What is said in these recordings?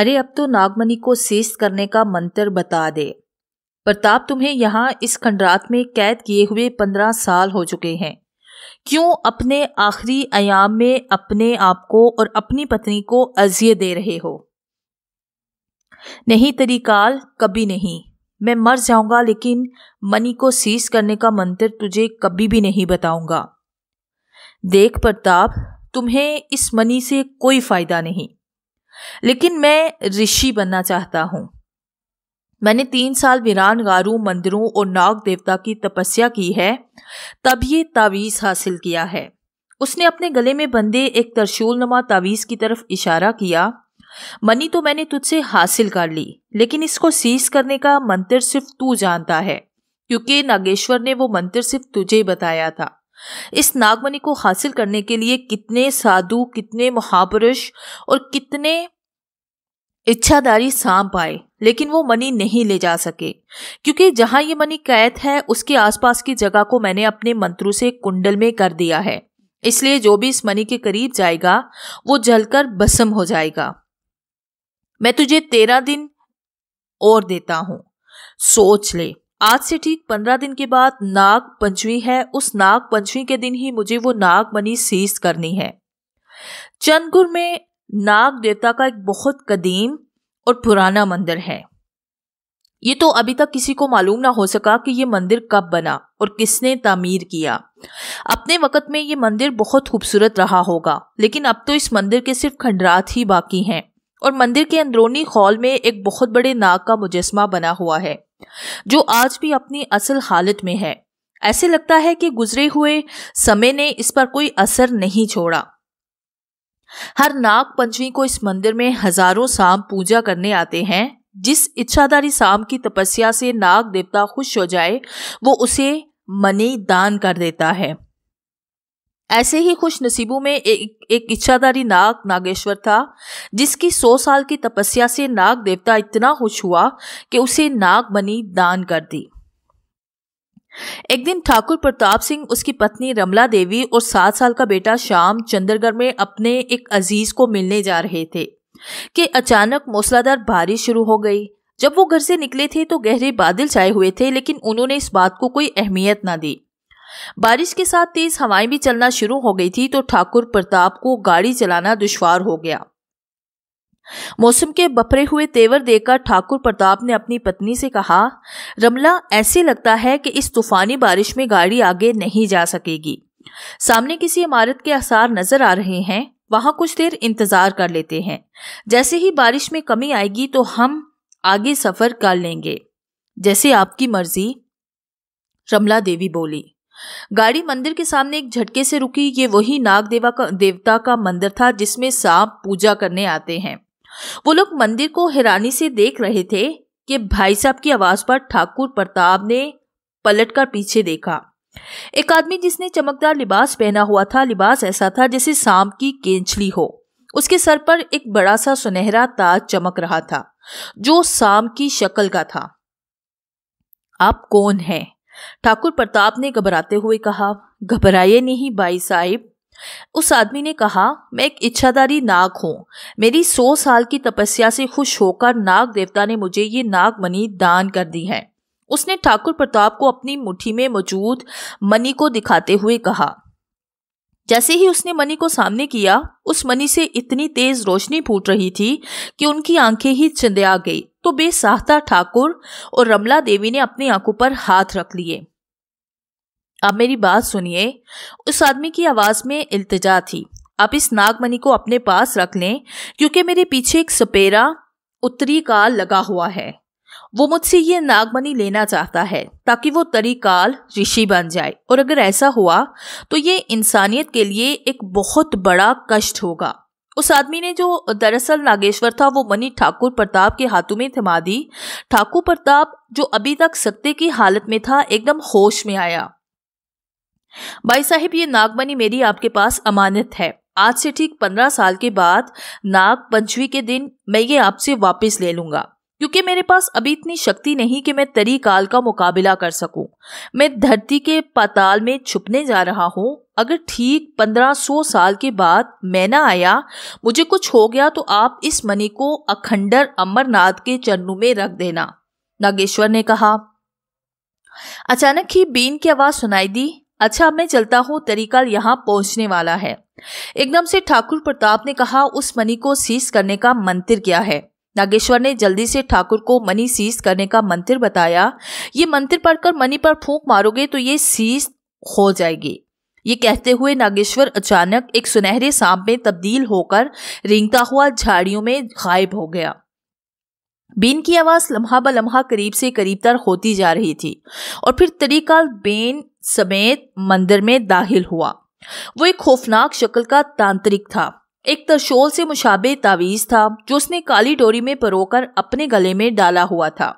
अरे अब तो नागमणि को शेष करने का मंत्र बता दे प्रताप तुम्हें यहाँ इस खंडरात में कैद किए हुए पंद्रह साल हो चुके हैं क्यों अपने आखिरी आयाम में अपने आप को और अपनी पत्नी को अजिय दे रहे हो नहीं तरीकाल कभी नहीं मैं मर जाऊंगा लेकिन मनी को सीज करने का मंत्र तुझे कभी भी नहीं बताऊंगा देख प्रताप तुम्हें इस मनी से कोई फायदा नहीं लेकिन मैं ऋषि बनना चाहता हूँ मैंने तीन साल वीरान गारू मंदिरों और नाग देवता की तपस्या की है तब ये तावीज़ हासिल किया है उसने अपने गले में बंधे एक तरशूल नमा तावीज़ की तरफ इशारा किया मनी तो मैंने तुझसे हासिल कर ली लेकिन इसको सीज करने का मंत्र सिर्फ तू जानता है क्योंकि नागेश्वर ने वो मंत्र सिर्फ तुझे बताया था इस नागमणि को हासिल करने के लिए कितने साधु कितने महापुरुष और कितने इच्छादारी सांप आए लेकिन वो मनी नहीं ले जा सके क्योंकि जहां ये मनी कैद है उसके आसपास की जगह को मैंने अपने मंत्रों से कुंडल में कर दिया है इसलिए जो भी इस मनी के करीब जाएगा वो जलकर भस्म हो जाएगा मैं तुझे तेरह दिन और देता हूं सोच ले आज से ठीक पंद्रह दिन के बाद नाग पंचमी है उस नाग पंचमी के दिन ही मुझे वो नाग मनी सीज करनी है चंदगुर में नाग देवता का एक बहुत कदीम और पुराना मंदिर है ये तो अभी तक किसी को मालूम ना हो सका कि ये मंदिर कब बना और किसने तामीर किया अपने वक़्त में ये मंदिर बहुत खूबसूरत रहा होगा लेकिन अब तो इस मंदिर के सिर्फ खंडरात ही बाकी हैं और मंदिर के अंदरूनी हॉल में एक बहुत बड़े नाग का मुजस्मा बना हुआ है जो आज भी अपनी असल हालत में है ऐसे लगता है कि गुजरे हुए समय ने इस पर कोई असर नहीं छोड़ा हर नाग पंचमी को इस मंदिर में हजारों सांप पूजा करने आते हैं जिस इच्छाधारी सांप की तपस्या से नाग देवता खुश हो जाए वो उसे मनी दान कर देता है ऐसे ही खुश नसीबों में एक एक इच्छाधारी नाग नागेश्वर था जिसकी सौ साल की तपस्या से नाग देवता इतना खुश हुआ कि उसे नाग बनी दान कर दी एक दिन ठाकुर प्रताप सिंह उसकी पत्नी रमला देवी और सात साल का बेटा श्याम चंद्रगढ़ में अपने एक अजीज को मिलने जा रहे थे कि अचानक मौसलाधार बारिश शुरू हो गई जब वो घर से निकले थे तो गहरे बादल छाए हुए थे लेकिन उन्होंने इस बात को कोई अहमियत ना दी बारिश के साथ तेज हवाएं भी चलना शुरू हो गई थी तो ठाकुर प्रताप को गाड़ी चलाना दुश्वार हो गया मौसम के बफरे हुए तेवर देखकर ठाकुर प्रताप ने अपनी पत्नी से कहा रमला ऐसे लगता है कि इस तूफानी बारिश में गाड़ी आगे नहीं जा सकेगी सामने किसी इमारत के आसार नजर आ रहे हैं वहां कुछ देर इंतजार कर लेते हैं जैसे ही बारिश में कमी आएगी तो हम आगे सफर कर लेंगे जैसे आपकी मर्जी रमला देवी बोली गाड़ी मंदिर के सामने एक झटके से रुकी ये वही नाग देवा का देवता का मंदिर था जिसमें सांप पूजा करने आते हैं वो लोग मंदिर को हैरानी से देख रहे थे कि भाई साहब की आवाज पर ठाकुर प्रताप ने पलट कर पीछे देखा एक आदमी जिसने चमकदार लिबास पहना हुआ था लिबास ऐसा था जैसे सांप की केंचली हो उसके सर पर एक बड़ा सा सुनहरा ताज चमक रहा था जो सांप की शक्ल का था आप कौन हैं ठाकुर प्रताप ने घबराते हुए कहा घबराइए नहीं बाई साहिब उस आदमी ने कहा मैं एक इच्छादारी नाग हूँ मेरी सौ साल की तपस्या से खुश होकर नाग देवता ने मुझे ये नाग मणि दान कर दी है उसने ठाकुर प्रताप को अपनी मुट्ठी में मौजूद मणि को दिखाते हुए कहा जैसे ही उसने मणि को सामने किया उस मणि से इतनी तेज रोशनी फूट रही थी कि उनकी आंखें ही आ गई तो बेसाहता ठाकुर और रमला देवी ने अपनी आंखों पर हाथ रख लिए अब मेरी बात सुनिए उस आदमी की आवाज में इल्तजा थी आप इस नागमणि को अपने पास रख लें क्योंकि मेरे पीछे एक सपेरा उत्तरी काल लगा हुआ है वो मुझसे ये नागमणि लेना चाहता है ताकि वो तरी काल ऋषि बन जाए और अगर ऐसा हुआ तो ये इंसानियत के लिए एक बहुत बड़ा कष्ट होगा उस आदमी ने जो दरअसल नागेश्वर था वो मनी ठाकुर प्रताप के हाथों में थमा दी ठाकुर प्रताप जो अभी तक सत्ते की हालत में था एकदम होश में आया भाई साहिब ये नागमनी मेरी आपके पास अमानत है आज से ठीक पंद्रह साल के बाद नाग पंचमी के दिन मैं ये आपसे वापस ले लूंगा क्योंकि मेरे पास अभी इतनी शक्ति नहीं कि मैं तरी काल का मुकाबला कर सकूं। मैं धरती के पाताल में छुपने जा रहा हूं अगर ठीक पंद्रह सौ साल के बाद मैं ना आया मुझे कुछ हो गया तो आप इस मनी को अखंडर अमरनाथ के चरणों में रख देना नागेश्वर ने कहा अचानक ही बीन की आवाज सुनाई दी अच्छा अब मैं चलता हूँ तरीकाल यहाँ पहुंचने वाला है एकदम से ठाकुर प्रताप ने कहा उस मनी को सीज करने का मंत्र क्या है नागेश्वर ने जल्दी से ठाकुर को मनी सीज करने का मंत्र बताया ये मंत्र पढ़कर मनी पर फूंक मारोगे तो ये सीज हो जाएगी ये कहते हुए नागेश्वर अचानक एक सुनहरे सांप में तब्दील होकर रिंगता हुआ झाड़ियों में गायब हो गया बेन की आवाज लम्हा ब लम्हा करीब से करीब तर होती जा रही थी और फिर तरीकाल बेन समेत मंदिर में दाखिल हुआ वो एक खौफनाक शक्ल का तांत्रिक था एक तरशोल से मुशाबे तावीज़ था जो उसने काली डोरी में परोकर अपने गले में डाला हुआ था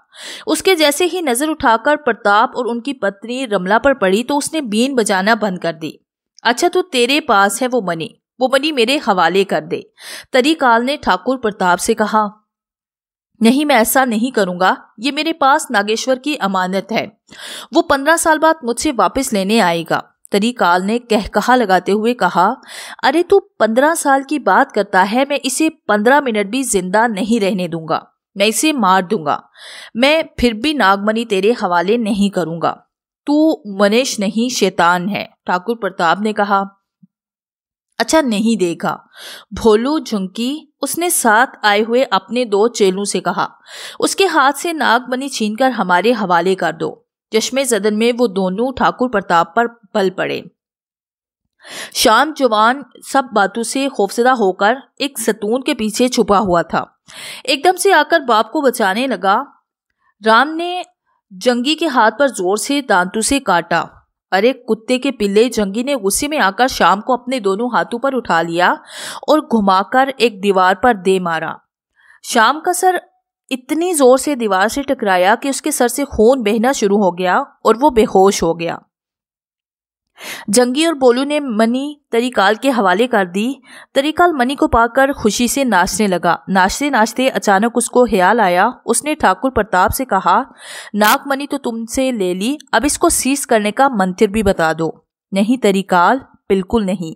उसके जैसे ही नज़र उठाकर प्रताप और उनकी पत्नी रमला पर पड़ी तो उसने बीन बजाना बंद कर दी अच्छा तो तेरे पास है वो मनी वो मनी मेरे हवाले कर दे तरीकाल ने ठाकुर प्रताप से कहा नहीं मैं ऐसा नहीं करूंगा ये मेरे पास नागेश्वर की अमानत है वो पंद्रह साल बाद मुझसे वापस लेने आएगा तरीकाल ने कहकहा लगाते हुए कहा अरे तू पंद्रह साल की बात करता है मैं इसे पंद्रह मिनट भी जिंदा नहीं रहने दूंगा मैं इसे मार दूंगा मैं फिर भी नागमणि तेरे हवाले नहीं करूंगा तू मनीष नहीं शैतान है ठाकुर प्रताप ने कहा अच्छा नहीं देखा भोलू झुंकी उसने साथ आए हुए अपने दो चेलों से कहा उसके हाथ से नागमणि छीनकर हमारे हवाले कर दो चश्मे जदन में वो दोनों ठाकुर प्रताप पर पल पड़े शाम जवान सब बातों से खौफजदा होकर एक सतून के पीछे छुपा हुआ था एकदम से आकर बाप को बचाने लगा राम ने जंगी के हाथ पर जोर से दांतों से काटा अरे कुत्ते के पिल्ले जंगी ने गुस्से में आकर शाम को अपने दोनों हाथों पर उठा लिया और घुमाकर एक दीवार पर दे मारा शाम का सर इतनी जोर से दीवार से टकराया कि उसके सर से खून बहना शुरू हो गया और वो बेहोश हो गया जंगी और बोलू ने मनी तरीकाल के हवाले कर दी तरीकाल मनी को पाकर खुशी से नाचने लगा नाचते नाचते अचानक उसको ख्याल आया उसने ठाकुर प्रताप से कहा नाक मनी तो तुमसे ले ली अब इसको सीज करने का मंत्र भी बता दो नहीं तरीकाल बिल्कुल नहीं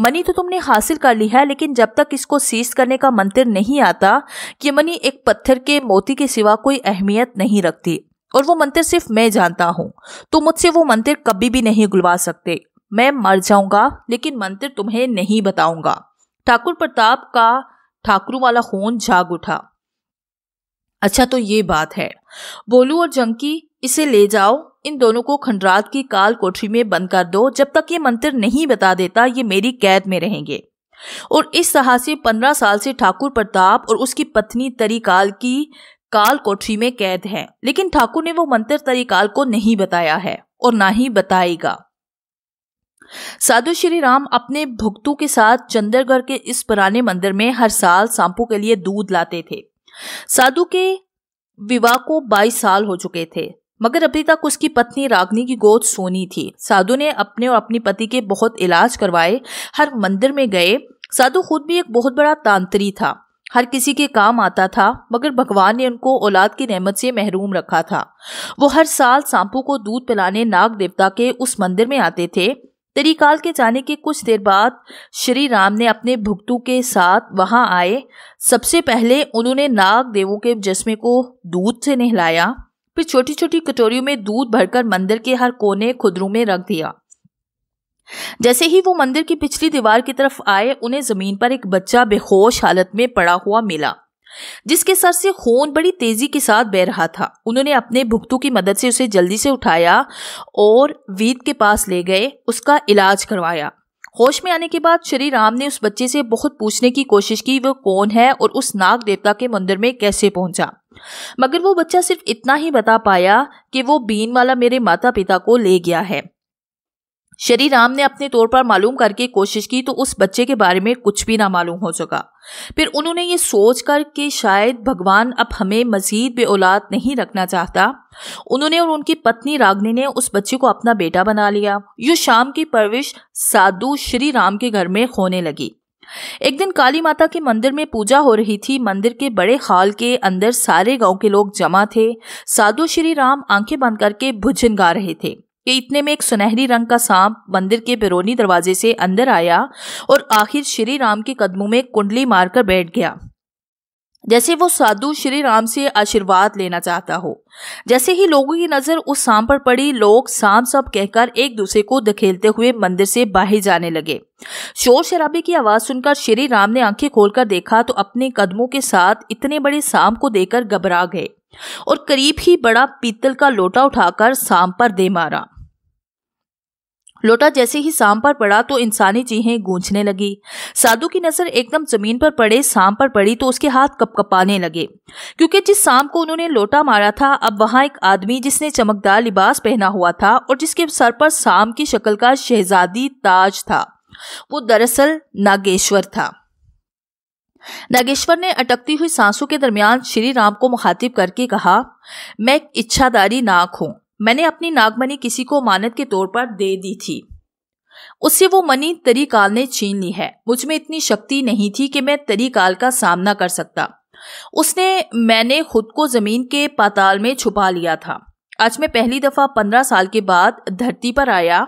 मनी तो तुमने हासिल कर ली है लेकिन जब तक इसको सीज करने का मंत्र नहीं आता कि मनी एक पत्थर के मोती के सिवा कोई अहमियत नहीं रखती और वो मंत्र सिर्फ मैं जानता हूँ तुम तो मुझसे वो मंत्र कभी भी नहीं गुलवा सकते मैं मर जाऊंगा लेकिन मंत्र तुम्हें नहीं बताऊंगा ठाकुर प्रताप का ठाकुर वाला खून जाग उठा अच्छा तो ये बात है बोलू और जंकी इसे ले जाओ इन दोनों को खंडरात की काल कोठरी में बंद कर दो जब तक ये मंत्र नहीं बता देता ये मेरी कैद में रहेंगे और इस तरह से पंद्रह साल से ठाकुर प्रताप और उसकी पत्नी तरीकाल की काल कोठरी में कैद है लेकिन ठाकुर ने वो मंत्र तरीकाल को नहीं बताया है और ना ही बताएगा साधु श्री राम अपने भुगतू के साथ चंद्रगढ़ के इस पुराने मंदिर में हर साल सांपों के लिए दूध लाते थे साधु के विवाह को 22 साल हो चुके थे मगर अभी तक उसकी पत्नी रागनी की गोद सोनी थी साधु ने अपने और अपनी पति के बहुत इलाज करवाए हर मंदिर में गए साधु खुद भी एक बहुत बड़ा तांत्री था हर किसी के काम आता था मगर भगवान ने उनको औलाद की नेमत से महरूम रखा था वो हर साल सांपों को दूध पिलाने नाग देवता के उस मंदिर में आते थे तरीकाल के जाने के कुछ देर बाद श्री राम ने अपने भुगतू के साथ वहां आए सबसे पहले उन्होंने नाग देवों के जस्मे को दूध से नहलाया फिर छोटी छोटी कटोरियों में दूध भरकर मंदिर के हर कोने खुदरू में रख दिया जैसे ही वो मंदिर की पिछली दीवार की तरफ आए उन्हें जमीन पर एक बच्चा बेहोश हालत में पड़ा हुआ मिला जिसके सर से खून बड़ी तेजी के साथ बह रहा था उन्होंने अपने भुगतू की मदद से उसे जल्दी से उठाया और वीद के पास ले गए उसका इलाज करवाया होश में आने के बाद श्री राम ने उस बच्चे से बहुत पूछने की कोशिश की वह कौन है और उस नाग देवता के मंदिर में कैसे पहुंचा मगर वो बच्चा सिर्फ इतना ही बता पाया कि वो बीन वाला मेरे माता पिता को ले गया है श्री राम ने अपने तौर पर मालूम करके कोशिश की तो उस बच्चे के बारे में कुछ भी ना मालूम हो सका फिर उन्होंने ये सोच कर कि शायद भगवान अब हमें मजीद बे औलाद नहीं रखना चाहता उन्होंने और उनकी पत्नी रागनी ने उस बच्चे को अपना बेटा बना लिया यु शाम की परविश साधु श्री राम के घर में होने लगी एक दिन काली माता के मंदिर में पूजा हो रही थी मंदिर के बड़े हाल के अंदर सारे गांव के लोग जमा थे साधु श्री राम आंखें बंद करके भुजन गा रहे थे कि इतने में एक सुनहरी रंग का सांप मंदिर के बिरोनी दरवाजे से अंदर आया और आखिर श्री राम के कदमों में कुंडली मारकर बैठ गया जैसे वो साधु श्री राम से आशीर्वाद लेना चाहता हो जैसे ही लोगों की नजर उस सांप पर पड़ी लोग सांप सब कहकर एक दूसरे को धकेलते हुए मंदिर से बाहर जाने लगे शोर शराबे की आवाज सुनकर श्री राम ने आंखें खोलकर देखा तो अपने कदमों के साथ इतने बड़े सांप को देकर घबरा गए और करीब ही बड़ा पीतल का लोटा उठाकर सांप पर दे मारा लोटा जैसे ही सांप पर पड़ा तो इंसानी चीहें गूंजने लगी साधु की नजर एकदम जमीन पर पड़े सांप पर पड़ी तो उसके हाथ कपकपाने लगे क्योंकि जिस सांप को उन्होंने लोटा मारा था अब वहां एक आदमी जिसने चमकदार लिबास पहना हुआ था और जिसके सर पर सांप की शक्ल का शहजादी ताज था वो दरअसल नागेश्वर था नागेश्वर ने अटकती हुई सांसों के दरमियान श्री राम को मुखातिब करके कहा मैं एक इच्छादारी नाक हूं मैंने अपनी नागमनी किसी को मानत के तौर पर दे दी थी उससे वो मनी तरीकाल ने छीन ली है मुझ में इतनी शक्ति नहीं थी कि मैं तरीकाल का सामना कर सकता उसने मैंने खुद को जमीन के पाताल में छुपा लिया था आज मैं पहली दफा पंद्रह साल के बाद धरती पर आया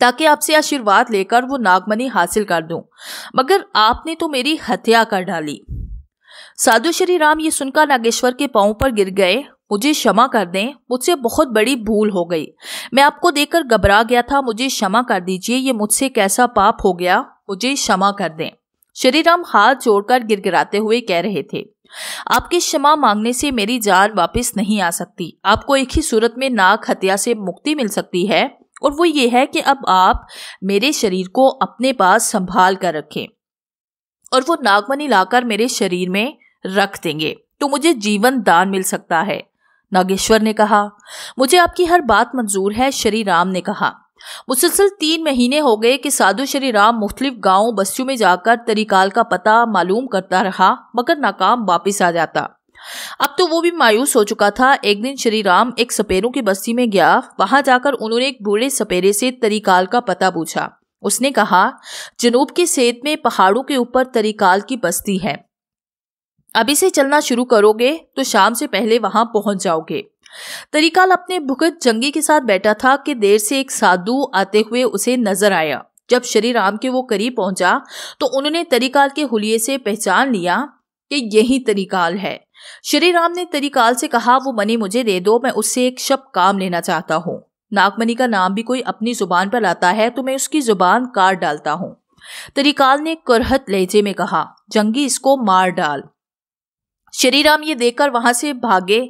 ताकि आपसे आशीर्वाद लेकर वो नागमनी हासिल कर दूं मगर आपने तो मेरी हत्या कर डाली साधु श्री राम ये सुनकर नागेश्वर के पांव पर गिर गए मुझे क्षमा कर दें मुझसे बहुत बड़ी भूल हो गई मैं आपको देखकर घबरा गया था मुझे क्षमा कर दीजिए ये मुझसे कैसा पाप हो गया मुझे क्षमा कर दें श्री राम हाथ जोड़कर गिरगिराते हुए कह रहे थे आपकी क्षमा मांगने से मेरी जान वापस नहीं आ सकती आपको एक ही सूरत में नाक हत्या से मुक्ति मिल सकती है और वो ये है कि अब आप मेरे शरीर को अपने पास संभाल कर रखें और वो नागमनी लाकर मेरे शरीर में रख देंगे तो मुझे जीवन दान मिल सकता है नागेश्वर ने कहा मुझे आपकी हर बात मंजूर है श्री राम ने कहा मुसलसल तीन महीने हो गए कि साधु श्री राम मुख्तलिफ गाँव बस्तियों में जाकर तरीकाल का पता मालूम करता रहा मगर नाकाम वापस आ जाता अब तो वो भी मायूस हो चुका था एक दिन श्री राम एक सपेरों की बस्ती में गया वहां जाकर उन्होंने एक बूढ़े सपेरे से तरीकाल का पता पूछा उसने कहा जनूब के सेत में पहाड़ों के ऊपर तरीकाल की बस्ती है अभी से चलना शुरू करोगे तो शाम से पहले वहां पहुंच जाओगे तरीकाल अपने भुगत जंगी के साथ बैठा था कि देर से एक साधु आते हुए उसे नजर आया जब श्री राम के वो करीब पहुंचा तो उन्होंने तरीकाल के हुलिये से पहचान लिया कि यही तरीकाल है श्री राम ने तरीकाल से कहा वो मनी मुझे दे दो मैं उससे एक शब्द काम लेना चाहता हूँ नागमनी का नाम भी कोई अपनी जुबान पर लाता है तो मैं उसकी जुबान काट डालता हूँ तरीकाल ने करहत लहजे में कहा जंगी इसको मार डाल श्री राम ये देखकर वहां से भागे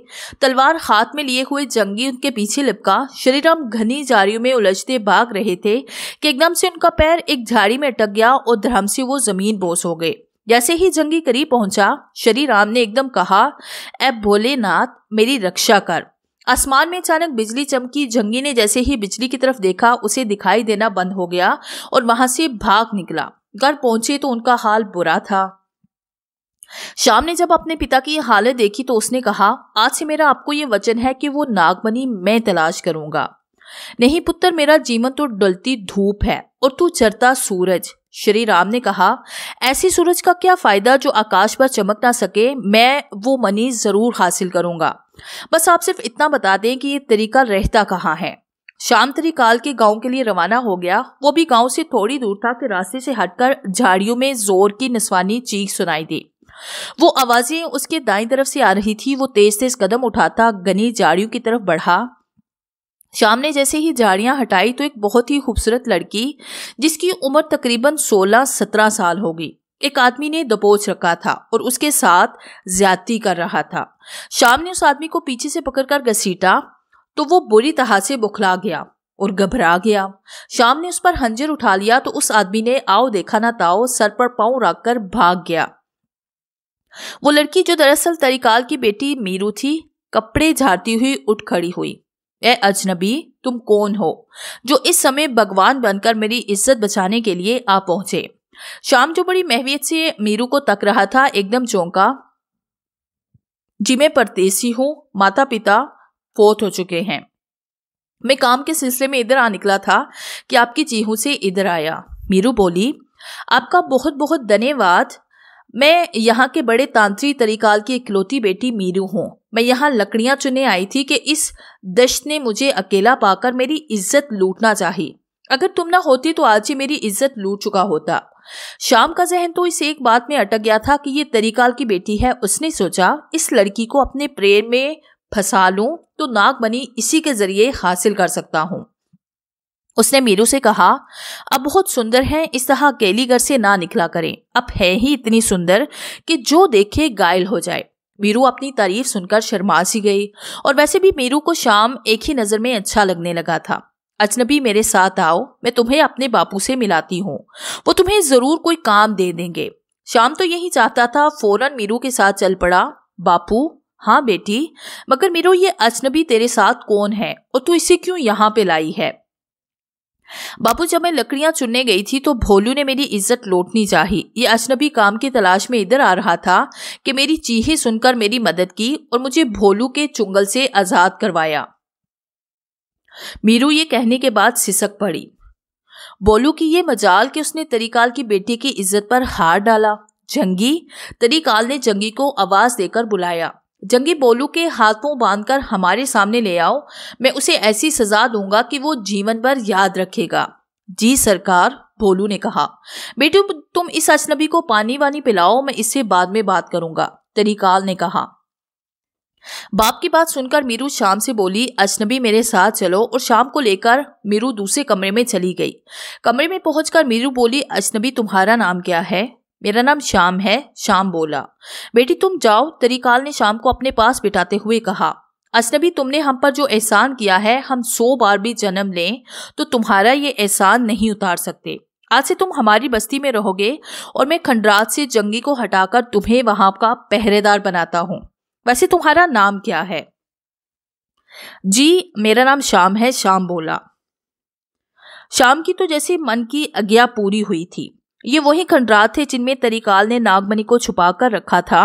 तलवार हाथ में लिए हुए जंगी उनके पीछे लिपका श्री राम घनी झाड़ियों में उलझते भाग रहे थे कि एकदम से उनका पैर एक झाड़ी में अटक गया और धर्म से वो जमीन बोस हो गए जैसे ही जंगी करीब पहुंचा श्री राम ने एकदम कहा ए भोलेनाथ मेरी रक्षा कर आसमान में अचानक बिजली चमकी जंगी ने जैसे ही बिजली की तरफ देखा उसे दिखाई देना बंद हो गया और वहां से भाग निकला घर पहुंचे तो उनका हाल बुरा था श्याम ने जब अपने पिता की हालत देखी तो उसने कहा आज से मेरा आपको ये वचन है कि वो नागमनी मैं तलाश करूंगा नहीं पुत्र मेरा जीवन तो डलती धूप है और तू चरता सूरज श्री राम ने कहा ऐसी सूरज का क्या फायदा जो आकाश पर चमक ना सके मैं वो मनी जरूर हासिल करूंगा बस आप सिर्फ इतना बता दें कि ये तरीका रहता कहाँ है शाम काल के गांव के लिए रवाना हो गया वो भी गांव से थोड़ी दूर था कि रास्ते से हटकर झाड़ियों में जोर की नस्वानी चीख सुनाई दी वो आवाजें उसके दाई तरफ से आ रही थी वो तेज तेज कदम उठाता गनी झाड़ियों की तरफ बढ़ा ने जैसे ही झाड़ियां हटाई तो एक बहुत ही खूबसूरत लड़की जिसकी उम्र तकरीबन 16-17 साल होगी एक आदमी ने दबोच रखा था और उसके साथ ज्यादती कर रहा था शाम ने उस आदमी को पीछे से पकड़कर घसीटा तो वो बुरी तरह से बुखला गया और घबरा गया शाम ने उस पर हंजर उठा लिया तो उस आदमी ने आओ देखा ना ताओ सर पर पाँव रखकर भाग गया वो लड़की जो दरअसल तरीकाल की बेटी मीरू थी कपड़े झाड़ती हुई उठ खड़ी हुई ए अजनबी तुम कौन हो जो इस समय भगवान बनकर मेरी इज्जत बचाने के लिए आ पहुंचे शाम जो बड़ी महवियत से मीरू को तक रहा था एकदम चौंका जी मैं परदेसी हूं माता पिता फोत हो चुके हैं मैं काम के सिलसिले में इधर आ निकला था कि आपकी चीहू से इधर आया मीरू बोली आपका बहुत बहुत धन्यवाद मैं यहाँ के बड़े तांत्रिक तरीकाल की इकलौती बेटी मीरू हूँ मैं यहाँ लकड़ियाँ चुने आई थी कि इस दश ने मुझे अकेला पाकर मेरी इज्जत लूटना चाहिए अगर तुम ना होती तो आज ही मेरी इज्जत लूट चुका होता शाम का जहन तो इस एक बात में अटक गया था कि ये तरीकाल की बेटी है उसने सोचा इस लड़की को अपने प्रेम में फंसा लूं तो बनी इसी के जरिए हासिल कर सकता हूँ उसने मीरू से कहा अब बहुत सुंदर हैं इस तरह अकेली घर से ना निकला करें अब है ही इतनी सुंदर कि जो देखे गायल हो जाए मीरू अपनी तारीफ सुनकर शर्मा सी गई और वैसे भी मीरू को शाम एक ही नज़र में अच्छा लगने लगा था अजनबी मेरे साथ आओ मैं तुम्हें अपने बापू से मिलाती हूँ वो तुम्हें ज़रूर कोई काम दे देंगे शाम तो यही चाहता था फौरन मीरू के साथ चल पड़ा बापू हाँ बेटी मगर मीरू ये अजनबी तेरे साथ कौन है और तू इसे क्यों यहाँ पे लाई है बाबू जब मैं लकड़ियां चुनने गई थी तो भोलू ने मेरी इज्जत लौटनी चाहिए ये अजनबी काम की तलाश में इधर आ रहा था कि मेरी चीहे सुनकर मेरी मदद की और मुझे भोलू के चुंगल से आजाद करवाया मीरू ये कहने के बाद सिसक पड़ी बोलू की ये मजाल कि उसने तरीकाल की बेटी की इज्जत पर हार डाला जंगी तरीकाल ने जंगी को आवाज देकर बुलाया जंगी बोलू के हाथों बांधकर हमारे सामने ले आओ मैं उसे ऐसी सजा दूंगा कि वो जीवन भर याद रखेगा जी सरकार बोलू ने कहा बेटू तुम इस अजनबी को पानी वानी पिलाओ मैं इससे बाद में बात करूंगा तरीकाल ने कहा बाप की बात सुनकर मीरू शाम से बोली अजनबी मेरे साथ चलो और शाम को लेकर मीरू दूसरे कमरे में चली गई कमरे में पहुंचकर मीरू बोली अजनबी तुम्हारा नाम क्या है मेरा नाम श्याम है श्याम बोला बेटी तुम जाओ तरीकाल ने शाम को अपने पास बिठाते हुए कहा अजनबी तुमने हम पर जो एहसान किया है हम सो बार भी जन्म लें तो तुम्हारा ये एहसान नहीं उतार सकते आज से तुम हमारी बस्ती में रहोगे और मैं खंडरात से जंगी को हटाकर तुम्हें वहां का पहरेदार बनाता हूं वैसे तुम्हारा नाम क्या है जी मेरा नाम श्याम है श्याम बोला शाम की तो जैसे मन की आज्ञा पूरी हुई थी ये वही खंडरात थे जिनमें तरीकाल ने नागमणि को छुपा कर रखा था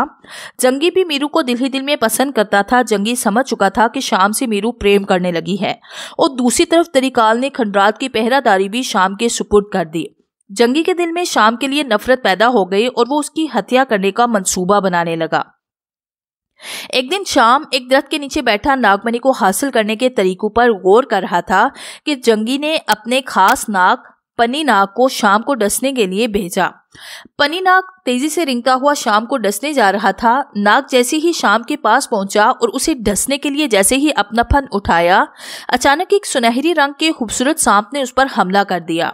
जंगी भी मीरू को दिल ही दिल में पसंद करता था जंगी समझ चुका था कि शाम से मीरू प्रेम करने लगी है और दूसरी तरफ तरीकाल ने खंडरात की पहरादारी भी शाम के सुपुर्द कर दी जंगी के दिल में शाम के लिए नफरत पैदा हो गई और वो उसकी हत्या करने का मंसूबा बनाने लगा एक दिन शाम एक दरख्त के नीचे बैठा नागमणि को हासिल करने के तरीकों पर गौर कर रहा था कि जंगी ने अपने खास नाक पनीनाग को शाम को डसने के लिए भेजा पनीनाग तेजी से रिंगता हुआ शाम को डसने जा रहा था नाग जैसे ही शाम के पास पहुंचा और उसे डसने के लिए जैसे ही अपना फन उठाया अचानक एक सुनहरी रंग के खूबसूरत सांप ने उस पर हमला कर दिया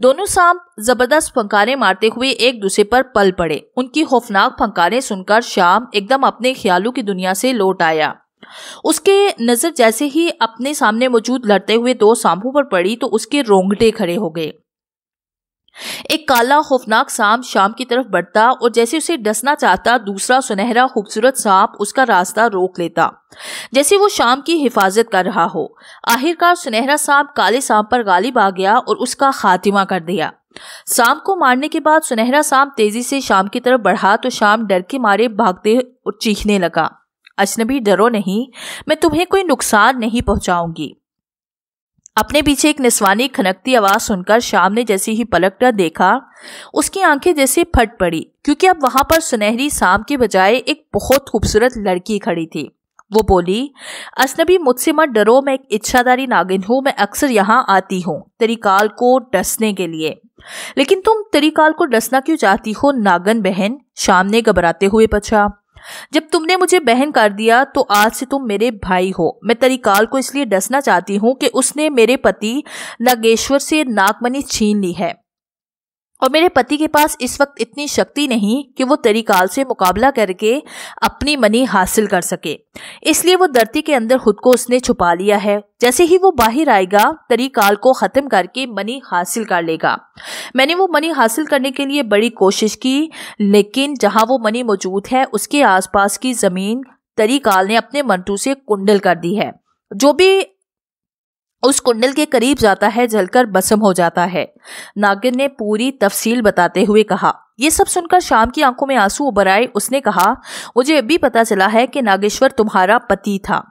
दोनों सांप जबरदस्त फंकारे मारते हुए एक दूसरे पर पल पड़े उनकी खौफनाक फंकारें सुनकर शाम एकदम अपने ख्यालों की दुनिया से लौट आया उसके नजर जैसे ही अपने सामने मौजूद लड़ते हुए दो सांपों पर पड़ी तो उसके रोंगटे खड़े हो गए एक काला खौफनाक सांप शाम की तरफ बढ़ता और जैसे उसे डसना चाहता दूसरा सुनहरा खूबसूरत सांप उसका रास्ता रोक लेता जैसे वो शाम की हिफाजत कर रहा हो आखिरकार सुनहरा सांप काले सांप पर गालिब आ गया और उसका खात्मा कर दिया सांप को मारने के बाद सुनहरा सांप तेजी से शाम की तरफ बढ़ा तो शाम डर के मारे भागते और चीखने लगा अजनबी डरो नहीं मैं तुम्हें कोई नुकसान नहीं पहुंचाऊंगी अपने पीछे एक निस्वानी खनकती आवाज सुनकर शाम ने जैसे ही पलटकर देखा उसकी आंखें जैसे फट पड़ी क्योंकि अब वहां पर सुनहरी शाम के बजाय एक बहुत खूबसूरत लड़की खड़ी थी वो बोली अजनबी मुझसे मत डरो मैं एक इच्छादारी नागिन हूँ मैं अक्सर यहाँ आती हूँ तरीकाल को डसने के लिए लेकिन तुम तरीकाल को डसना क्यों चाहती हो नागन बहन शाम ने घबराते हुए पूछा जब तुमने मुझे बहन कर दिया तो आज से तुम मेरे भाई हो मैं तरीकाल को इसलिए डसना चाहती हूँ कि उसने मेरे पति नागेश्वर से नागमनी छीन ली है और मेरे पति के पास इस वक्त इतनी शक्ति नहीं कि वो तरीकाल से मुकाबला करके अपनी मनी हासिल कर सके इसलिए वो धरती के अंदर खुद को उसने छुपा लिया है जैसे ही वो बाहर आएगा तरीकाल को ख़त्म करके मनी हासिल कर लेगा मैंने वो मनी हासिल करने के लिए बड़ी कोशिश की लेकिन जहाँ वो मनी मौजूद है उसके आसपास की ज़मीन तरीकाल ने अपने मंटू से कुंडल कर दी है जो भी उस कुंडल के करीब जाता है जलकर बसम हो जाता है नागिन ने पूरी तफसील बताते हुए कहा यह सब सुनकर शाम की आंखों में आंसू उभर आए उसने कहा मुझे अब भी पता चला है कि नागेश्वर तुम्हारा पति था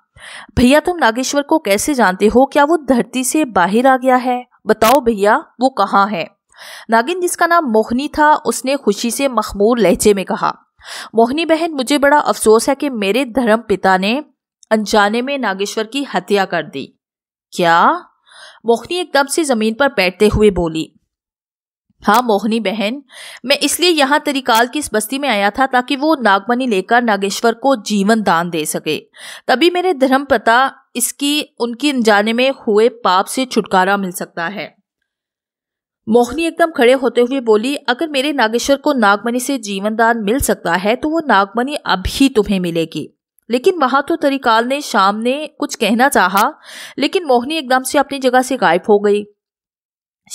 भैया तुम नागेश्वर को कैसे जानते हो क्या वो धरती से बाहर आ गया है बताओ भैया वो कहाँ है नागिन जिसका नाम मोहनी था उसने खुशी से मखमूर लहजे में कहा मोहनी बहन मुझे बड़ा अफसोस है कि मेरे धर्म पिता ने अनजाने में नागेश्वर की हत्या कर दी क्या मोहनी एकदम से जमीन पर बैठते हुए बोली हाँ मोहनी बहन मैं इसलिए यहाँ तरीकाल की इस बस्ती में आया था ताकि वो नागमणि लेकर नागेश्वर को जीवन दान दे सके तभी मेरे धर्म पता इसकी उनकी अनजाने में हुए पाप से छुटकारा मिल सकता है मोहनी एकदम खड़े होते हुए बोली अगर मेरे नागेश्वर को नागमणि से जीवन दान मिल सकता है तो वो नागमणि अभी तुम्हें मिलेगी लेकिन वहां तो तरीकाल ने शाम ने कुछ कहना चाहा लेकिन मोहनी एकदम से अपनी जगह से गायब हो गई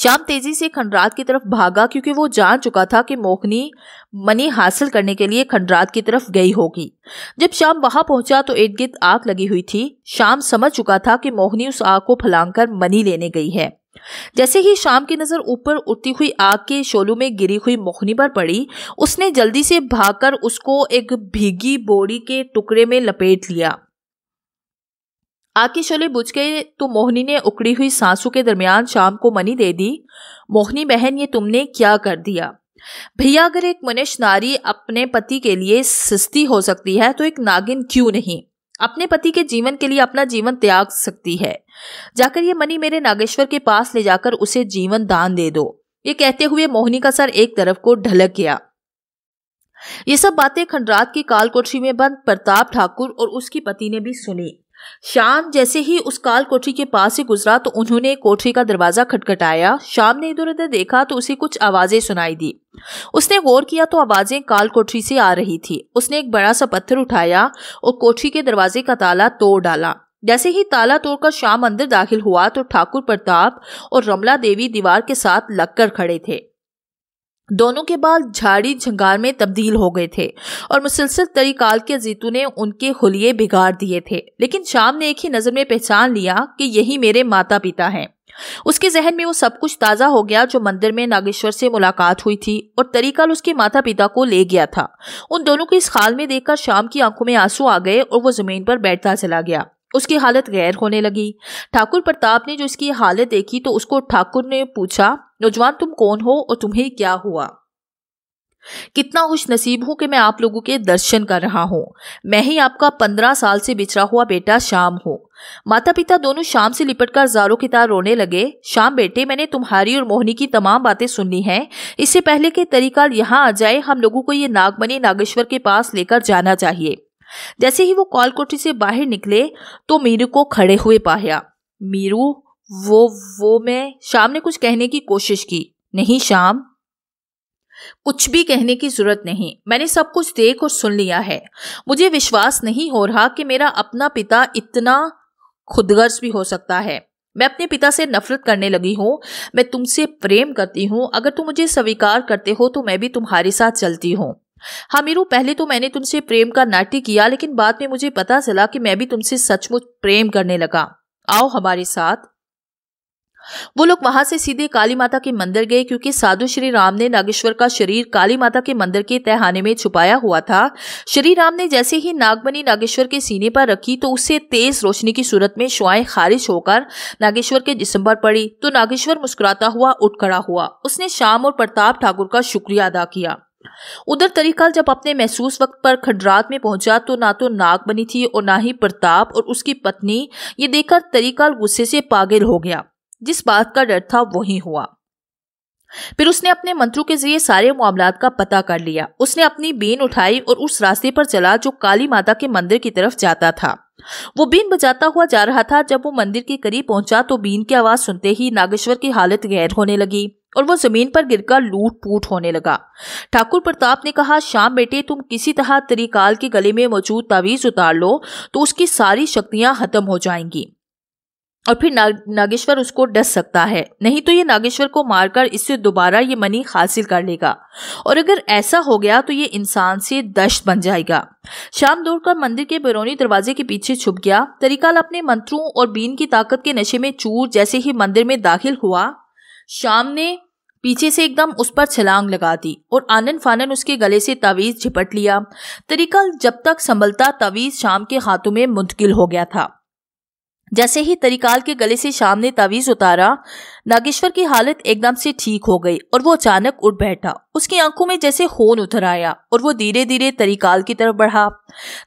श्याम तेजी से खंडरात की तरफ भागा क्योंकि वो जान चुका था कि मोहनी मनी हासिल करने के लिए खंडरात की तरफ गई होगी जब श्याम वहां पहुंचा तो इर्द गिर्द आग लगी हुई थी श्याम समझ चुका था कि मोहनी उस आग को फैलांकर मनी लेने गई है जैसे ही शाम की नजर ऊपर उठती हुई आग के शोलों में गिरी हुई मोहनी पर पड़ी उसने जल्दी से भागकर उसको एक भीगी बोरी के टुकड़े में लपेट लिया आग के शोले बुझ गए तो मोहनी ने उकड़ी हुई सांसों के दरमियान शाम को मनी दे दी मोहनी बहन ये तुमने क्या कर दिया भैया अगर एक मनुष्य नारी अपने पति के लिए सस्ती हो सकती है तो एक नागिन क्यों नहीं अपने पति के जीवन के लिए अपना जीवन त्याग सकती है जाकर ये मनी मेरे नागेश्वर के पास ले जाकर उसे जीवन दान दे दो ये कहते हुए मोहिनी का सर एक तरफ को ढलक गया ये सब बातें खंडरात की काल में बंद प्रताप ठाकुर और उसकी पति ने भी सुनी शाम जैसे ही उस काल कोठरी के पास से गुजरा तो उन्होंने कोठरी का दरवाजा खटखटाया शाम ने इधर उधर देखा तो उसे कुछ आवाजें सुनाई दी उसने गौर किया तो आवाजें काल कोठरी से आ रही थी उसने एक बड़ा सा पत्थर उठाया और कोठरी के दरवाजे का ताला तोड़ डाला जैसे ही ताला तोड़कर शाम अंदर दाखिल हुआ तो ठाकुर प्रताप और रमला देवी दीवार के साथ लगकर खड़े थे दोनों के बाल झाड़ी झंगार में तब्दील हो गए थे और मुसलसल तरीकाल के जीतू ने उनके हुलिये बिगाड़ दिए थे लेकिन शाम ने एक ही नज़र में पहचान लिया कि यही मेरे माता पिता हैं उसके जहन में वो सब कुछ ताज़ा हो गया जो मंदिर में नागेश्वर से मुलाकात हुई थी और तरीकाल उसके माता पिता को ले गया था उन दोनों को इस खाल में देखकर शाम की आंखों में आंसू आ गए और वो ज़मीन पर बैठता चला गया उसकी हालत गैर होने लगी ठाकुर प्रताप ने जो इसकी हालत देखी तो उसको ठाकुर ने पूछा नौजवान तुम कौन हो और तुम्हें क्या हुआ कितना खुश नसीब हूं कि मैं आप लोगों के दर्शन कर रहा हूं मैं ही आपका पंद्रह साल से बिछड़ा हुआ बेटा शाम हूं माता पिता दोनों शाम से लिपटकर जारो की तार रोने लगे शाम बेटे मैंने तुम्हारी और मोहनी की तमाम बातें सुननी हैं इससे पहले के तरीका यहां आ जाए हम लोगों को ये नागमनी नागेश्वर के पास लेकर जाना चाहिए जैसे ही वो कॉल कोठरी से बाहर निकले तो मीरू को खड़े हुए पाया मीरू वो वो मैं शाम ने कुछ कहने की कोशिश की नहीं शाम कुछ भी कहने की जरूरत नहीं मैंने सब कुछ देख और सुन लिया है मुझे विश्वास नहीं हो रहा कि मेरा अपना पिता इतना खुदगर्ज भी हो सकता है मैं अपने पिता से नफरत करने लगी हूँ मैं तुमसे प्रेम करती हूँ अगर तुम मुझे स्वीकार करते हो तो मैं भी तुम्हारे साथ चलती हूँ हाँ मीरू पहले तो मैंने तुमसे प्रेम का नाट्य किया लेकिन बाद में मुझे पता चला कि मैं भी तुमसे सचमुच प्रेम करने लगा आओ हमारे साथ वो लोग वहां से सीधे काली माता के मंदिर गए क्योंकि साधु श्री राम ने नागेश्वर का शरीर काली माता के मंदिर के तहखाने में छुपाया हुआ था श्री राम ने जैसे ही नागमनी नागेश्वर के सीने पर रखी तो उससे तेज रोशनी की सूरत में श्वाएं खारिज होकर नागेश्वर के जिसम पर पड़ी तो नागेश्वर मुस्कुराता हुआ उठ खड़ा हुआ उसने शाम और प्रताप ठाकुर का शुक्रिया अदा किया उधर तरीकाल जब अपने महसूस वक्त पर खंडरात में पहुंचा तो ना तो नाग बनी थी और ना ही प्रताप और उसकी पत्नी ये देखकर तरीकाल गुस्से से पागल हो गया जिस बात का डर था वही हुआ फिर उसने अपने मंत्रों के जरिए सारे मामला का पता कर लिया उसने अपनी बीन उठाई और उस रास्ते पर चला जो काली माता के मंदिर की तरफ जाता था वो बीन बजाता हुआ जा रहा था जब वो मंदिर के करीब पहुंचा तो बीन की आवाज सुनते ही नागेश्वर की हालत गैर होने लगी और वो जमीन पर गिरकर लूट पूट होने लगा ठाकुर प्रताप ने कहा शाम बेटे तुम किसी तरह त्रिकाल के गले में मौजूद तावीज उतार लो तो उसकी सारी शक्तियां खत्म हो जाएंगी और फिर नाग, नागेश्वर उसको डस सकता है नहीं तो ये नागेश्वर को मारकर इससे दोबारा ये मनी हासिल कर लेगा और अगर ऐसा हो गया तो ये इंसान से दश बन जाएगा शाम दौड़कर मंदिर के बरौनी दरवाजे के पीछे छुप गया तरीकाल अपने मंत्रों और बीन की ताकत के नशे में चूर जैसे ही मंदिर में दाखिल हुआ शाम ने पीछे से एकदम उस पर छलांग लगा दी और आनंद फानन उसके गले से तावीज झिपट लिया तरीकाल जब तक संभलता तावीज शाम के हाथों में मुंतकिल हो गया था जैसे ही तरीकाल के गले से शाम ने तावीज उतारा नागेश्वर की हालत एकदम से ठीक हो गई और वो अचानक उठ बैठा उसकी आंखों में जैसे खून उतर आया और वो धीरे धीरे तरीकाल की तरफ बढ़ा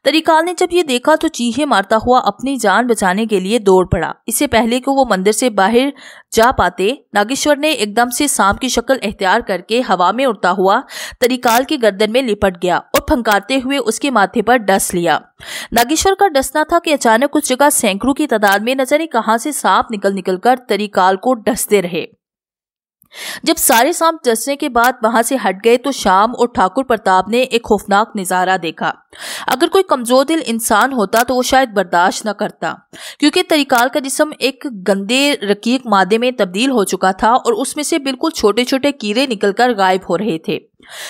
तरीकाल ने जब ये देखा तो चीहे मारता हुआ अपनी जान बचाने के लिए दौड़ पड़ा इससे पहले कि वो मंदिर से बाहर जा पाते नागेश्वर ने एकदम से सांप की शक्ल एहतियार करके हवा में उड़ता हुआ तरीकाल के गर्दन में लिपट गया फंकारते हुए उसके माथे पर डस लिया नागेश्वर का डसना था कि अचानक कुछ जगह सैकड़ों की तादाद में नजर कहां से सांप निकल निकल कर तरीकाल को डसते रहे जब सारे सांप डसने के बाद वहां से हट गए तो शाम और ठाकुर प्रताप ने एक खौफनाक नज़ारा देखा अगर कोई कमजोर दिल इंसान होता तो वो शायद बर्दाश्त न करता क्योंकि तरीकाल का जिसम एक गंदे रकीक मादे में तब्दील हो चुका था और उसमें से बिल्कुल छोटे छोटे कीड़े निकलकर गायब हो रहे थे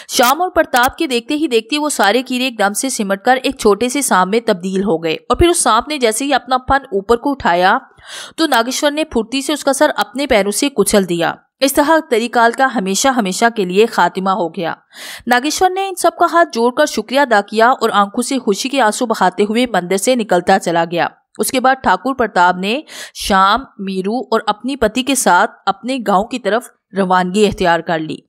शाम और प्रताप के देखते ही देखते वो सारे कीड़े एकदम से कर एक छोटे से सांप में तब्दील हो गए और फिर उस सांप ने जैसे ही अपना फन ऊपर को उठाया तो नागेश्वर ने फुर्ती से उसका सर अपने पैरों से कुचल दिया इस तरह तरीकाल का हमेशा हमेशा के लिए खात्मा हो गया नागेश्वर ने इन सबका हाथ जोड़कर शुक्रिया अदा किया और आंखों से खुशी के आंसू बहाते हुए मंदिर से निकलता चला गया उसके बाद ठाकुर प्रताप ने शाम मीरू और अपनी पति के साथ अपने गांव की तरफ रवानगी अख्तियार कर ली